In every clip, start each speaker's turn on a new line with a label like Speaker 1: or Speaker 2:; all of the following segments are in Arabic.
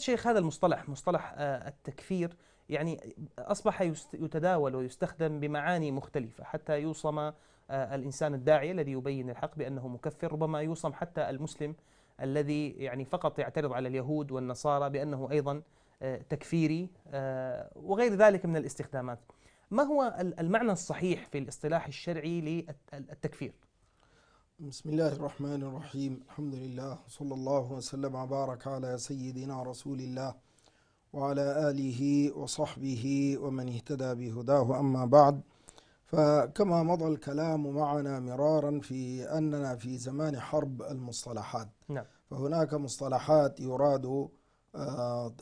Speaker 1: شيخ هذا المصطلح مصطلح آه، التكفير يعني أصبح يتداول ويستخدم بمعاني مختلفة حتى يوصم آه، الإنسان الداعي الذي يبين الحق بأنه مكفر ربما يوصم حتى المسلم الذي يعني فقط يعترض على اليهود والنصارى بأنه أيضا آه، تكفيري وغير ذلك من الاستخدامات ما هو المعنى الصحيح في الاصطلاح الشرعي للتكفير؟
Speaker 2: بسم الله الرحمن الرحيم الحمد لله صلى الله وسلم وبارك على سيدنا رسول الله وعلى آله وصحبه ومن اهتدى بهداه أما بعد فكما مضى الكلام معنا مرارا في أننا في زمان حرب المصطلحات نعم. فهناك مصطلحات يراد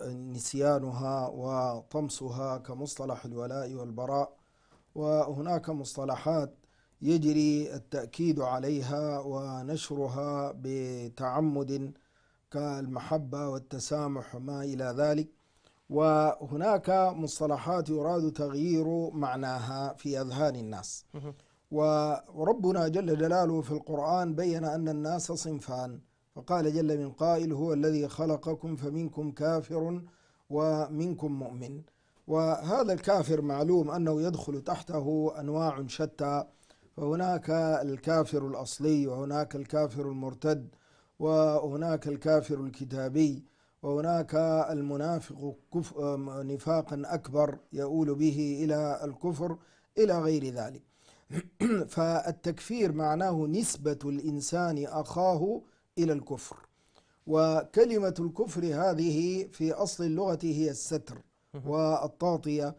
Speaker 2: نسيانها وطمسها كمصطلح الولاء والبراء وهناك مصطلحات يجري التأكيد عليها ونشرها بتعمد كالمحبة والتسامح وما إلى ذلك وهناك مصطلحات يراد تغيير معناها في أذهان الناس وربنا جل جلاله في القرآن بين أن الناس صنفان فقال جل من قائل هو الذي خلقكم فمنكم كافر ومنكم مؤمن وهذا الكافر معلوم أنه يدخل تحته أنواع شتى فهناك الكافر الأصلي وهناك الكافر المرتد وهناك الكافر الكتابي وهناك المنافق كف نفاقا أكبر يؤول به إلى الكفر إلى غير ذلك فالتكفير معناه نسبة الإنسان أخاه إلى الكفر وكلمة الكفر هذه في أصل اللغة هي الستر والتغطية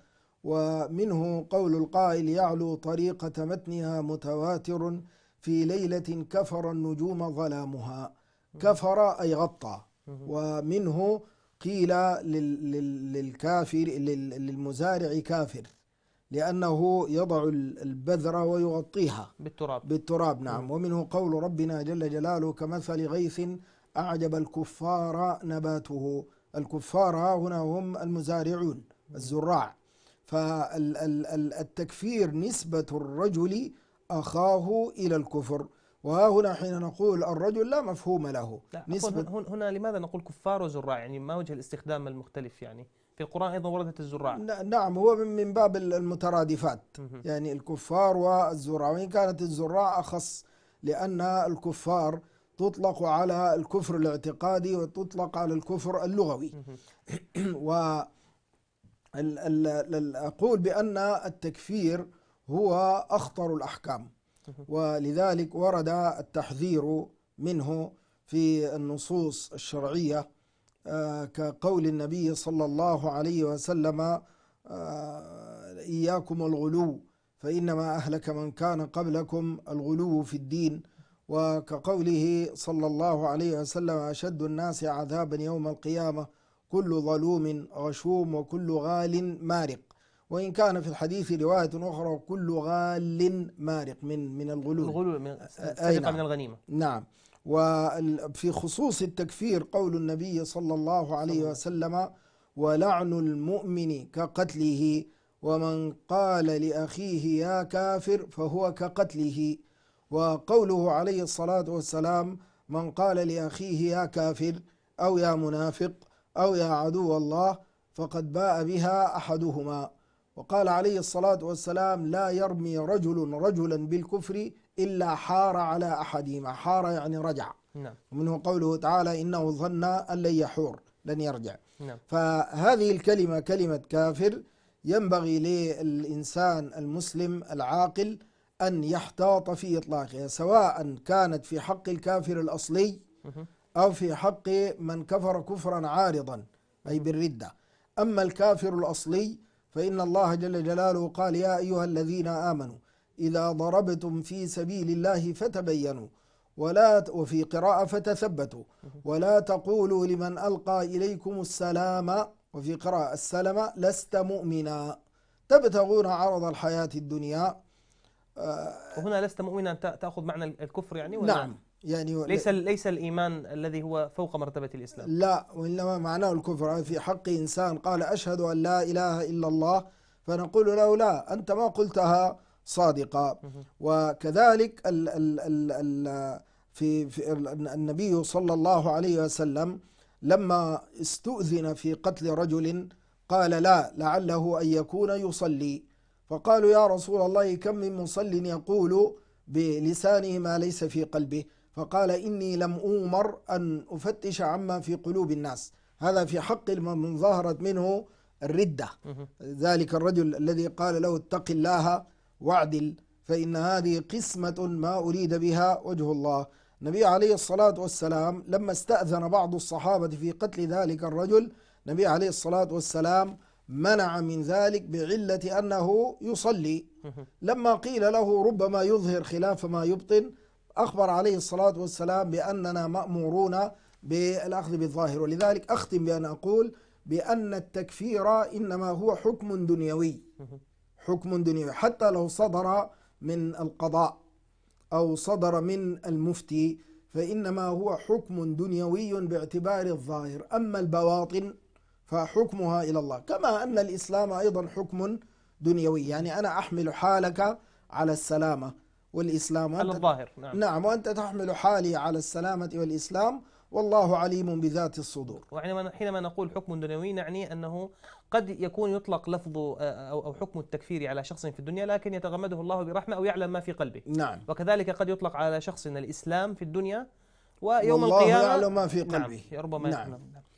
Speaker 2: ومنه قول القائل يعلو طريقة متنها متواتر في ليلة كفر النجوم ظلامها كفر أي غطى ومنه قيل للكافر للمزارع كافر لأنه يضع البذرة ويغطيها بالتراب بالتراب نعم ومنه قول ربنا جل جلاله كمثل غيث أعجب الكفار نباته الكفار هنا هم المزارعون الزراع فالتكفير نسبة الرجل أخاه إلى الكفر وها هنا حين نقول الرجل لا مفهوم له لا نسبة
Speaker 1: هنا لماذا نقول كفار وزراع يعني ما وجه الاستخدام المختلف يعني في القرآن أيضا وردت الزراع
Speaker 2: نعم هو من باب المترادفات يعني الكفار والزراع وإن كانت الزراع أخص لأن الكفار تطلق على الكفر الاعتقادي وتطلق على الكفر اللغوي و أقول بأن التكفير هو أخطر الأحكام ولذلك ورد التحذير منه في النصوص الشرعية آه، كقول النبي صلى الله عليه وسلم آه، إياكم الغلو فإنما أهلك من كان قبلكم الغلو في الدين وكقوله صلى الله عليه وسلم أشد الناس عذابا يوم القيامة كل ظلوم غشوم وكل غال مارق وإن كان في الحديث رواية أخرى كل غال مارق من من الغلول الغلول من, نعم من الغنيمة نعم وفي خصوص التكفير قول النبي صلى الله عليه وسلم ولعن المؤمن كقتله ومن قال لأخيه يا كافر فهو كقتله وقوله عليه الصلاة والسلام من قال لأخيه يا كافر أو يا منافق أو يا عدو الله فقد باء بها أحدهما وقال عليه الصلاة والسلام لا يرمي رجل رجلا بالكفر إلا حار على أحدهما حار يعني رجع نعم. ومنه قوله تعالى إنه ظن أن لن يحور لن يرجع نعم. فهذه الكلمة كلمة كافر ينبغي للإنسان المسلم العاقل أن يحتاط في إطلاقها سواء كانت في حق الكافر الأصلي أو في حق من كفر كفرا عارضا أي بالردة أما الكافر الأصلي فإن الله جل جلاله قال يا أيها الذين آمنوا إذا ضربتم في سبيل الله فتبينوا ولا وفي قراءة فتثبتوا ولا تقولوا لمن ألقى إليكم السلام وفي قراءة السلام لست مؤمنا تبتغون عرض الحياة الدنيا آه،
Speaker 1: هنا لست مؤمنا تأخذ معنى الكفر يعني ولا نعم يعني ليس ليس الايمان الذي هو فوق مرتبه الاسلام
Speaker 2: لا وانما معناه الكفر في حق انسان قال اشهد ان لا اله الا الله فنقول له لا انت ما قلتها صادقه وكذلك ال ال ال ال في, في النبي صلى الله عليه وسلم لما استؤذن في قتل رجل قال لا لعله ان يكون يصلي فقالوا يا رسول الله كم من مصل يقول بلسانه ما ليس في قلبه فقال إني لم أؤمر أن أفتش عما في قلوب الناس هذا في حق من ظهرت منه الردة ذلك الرجل الذي قال له اتق الله واعدل فإن هذه قسمة ما أريد بها وجه الله النبي عليه الصلاة والسلام لما استأذن بعض الصحابة في قتل ذلك الرجل النبي عليه الصلاة والسلام منع من ذلك بعلة أنه يصلي لما قيل له ربما يظهر خلاف ما يبطن أخبر عليه الصلاة والسلام بأننا مأمورون بالأخذ بالظاهر ولذلك أختم بأن أقول بأن التكفير إنما هو حكم دنيوي حكم دنيوي حتى لو صدر من القضاء أو صدر من المفتي فإنما هو حكم دنيوي باعتبار الظاهر أما البواطن فحكمها إلى الله كما أن الإسلام أيضا حكم دنيوي يعني أنا أحمل حالك على السلامة والإسلام على الظاهر نعم نعم وأنت تحمل حالي على السلامة والإسلام والله عليم بذات الصدور
Speaker 1: وحينما حينما نقول حكم دنيوي نعني أنه قد يكون يطلق لفظ آه، أو حكم التكفير على شخص في الدنيا لكن يتغمده الله برحمة أو يعلم ما في قلبه نعم وكذلك قد يطلق على شخص الإسلام في الدنيا ويوم والله القيامة والله يعلم ما في قلبه نعم ربما نعم,
Speaker 2: نعم.